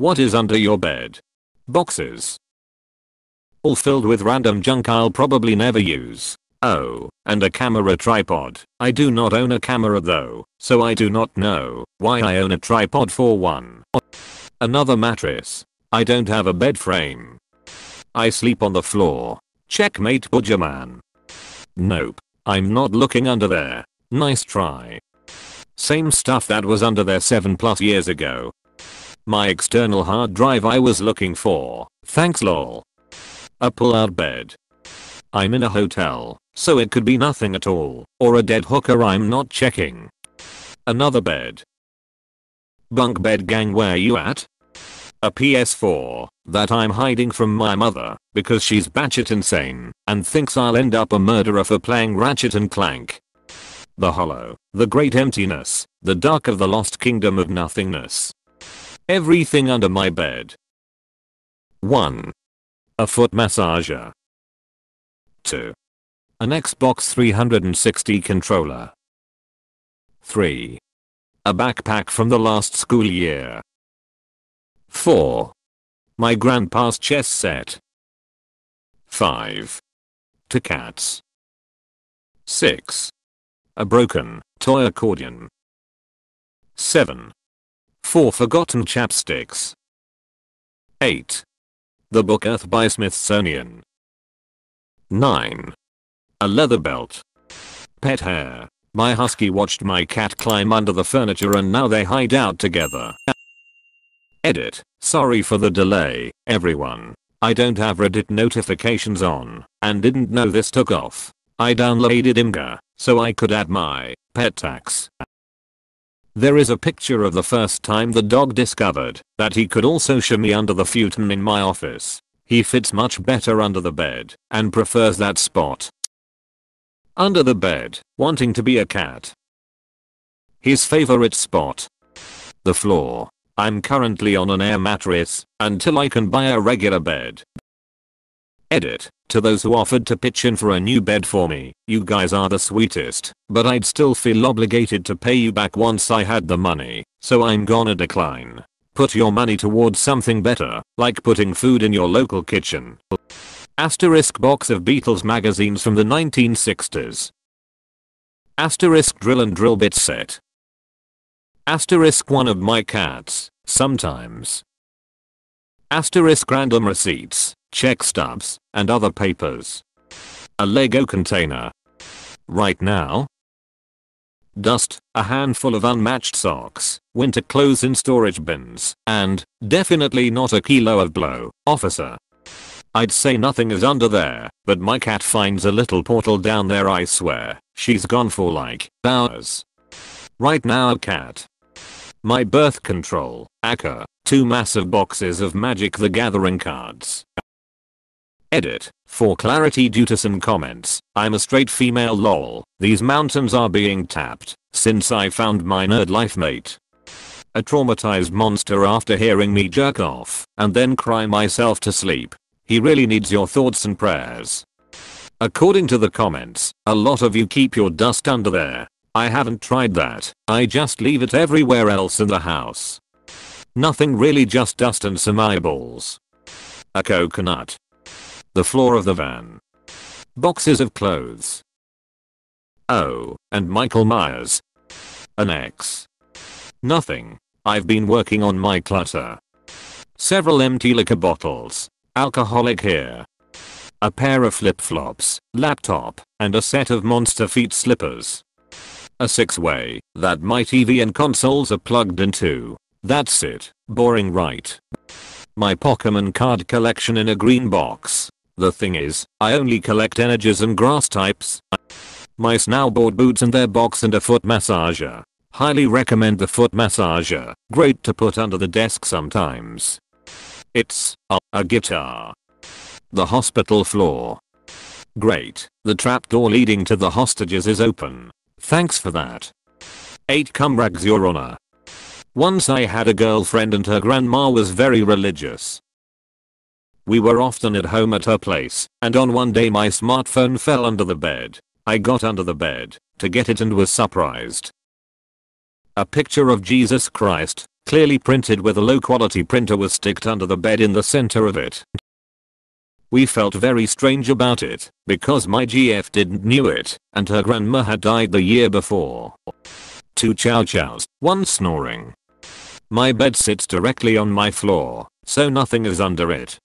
What is under your bed? Boxes. All filled with random junk I'll probably never use. Oh, and a camera tripod. I do not own a camera though, so I do not know why I own a tripod for one. Another mattress. I don't have a bed frame. I sleep on the floor. Checkmate budgerman. Nope. I'm not looking under there. Nice try. Same stuff that was under there 7 plus years ago, my external hard drive I was looking for. Thanks lol. A pull-out bed. I'm in a hotel, so it could be nothing at all, or a dead hooker I'm not checking. Another bed. Bunk bed gang where you at? A PS4 that I'm hiding from my mother because she's batshit insane and thinks I'll end up a murderer for playing Ratchet and Clank. The Hollow, the Great Emptiness, the Dark of the Lost Kingdom of Nothingness. Everything under my bed. 1. A foot massager. 2. An Xbox 360 controller. 3. A backpack from the last school year. 4. My grandpa's chess set. 5. Two cats. 6. A broken toy accordion. 7. 4 Forgotten Chapsticks 8. The Book Earth by Smithsonian 9. A Leather Belt Pet Hair My husky watched my cat climb under the furniture and now they hide out together. Edit. Sorry for the delay, everyone. I don't have Reddit notifications on, and didn't know this took off. I downloaded Imgur, so I could add my pet tax. There is a picture of the first time the dog discovered that he could also shimmy under the futon in my office. He fits much better under the bed and prefers that spot. Under the bed, wanting to be a cat. His favorite spot. The floor. I'm currently on an air mattress until I can buy a regular bed. Edit. To those who offered to pitch in for a new bed for me, you guys are the sweetest, but I'd still feel obligated to pay you back once I had the money, so I'm gonna decline. Put your money towards something better, like putting food in your local kitchen. Asterisk box of Beatles magazines from the 1960s. Asterisk drill and drill bit set. Asterisk one of my cats, sometimes. Asterisk random receipts check stubs, and other papers. A Lego container. Right now. Dust, a handful of unmatched socks, winter clothes in storage bins, and, definitely not a kilo of blow, officer. I'd say nothing is under there, but my cat finds a little portal down there I swear, she's gone for like, hours. Right now cat. My birth control, Akka, two massive boxes of Magic the Gathering cards, Edit. For clarity due to some comments, I'm a straight female lol. These mountains are being tapped since I found my nerd life mate. A traumatized monster after hearing me jerk off and then cry myself to sleep. He really needs your thoughts and prayers. According to the comments, a lot of you keep your dust under there. I haven't tried that, I just leave it everywhere else in the house. Nothing really just dust and some eyeballs. A coconut the floor of the van. Boxes of clothes. Oh, and Michael Myers. An X. Nothing. I've been working on my clutter. Several empty liquor bottles. Alcoholic here. A pair of flip-flops, laptop, and a set of monster feet slippers. A six-way that my TV and consoles are plugged into. That's it. Boring right. My Pokemon card collection in a green box. The thing is, I only collect energies and grass types. My snowboard boots and their box and a foot massager. Highly recommend the foot massager, great to put under the desk sometimes. It's a, a guitar. The hospital floor. Great, the trapdoor leading to the hostages is open. Thanks for that. 8 cum rags your honor. Once I had a girlfriend and her grandma was very religious. We were often at home at her place, and on one day my smartphone fell under the bed. I got under the bed to get it and was surprised. A picture of Jesus Christ, clearly printed with a low quality printer was sticked under the bed in the center of it. We felt very strange about it because my GF didn't knew it and her grandma had died the year before. Two chow chows, one snoring. My bed sits directly on my floor, so nothing is under it.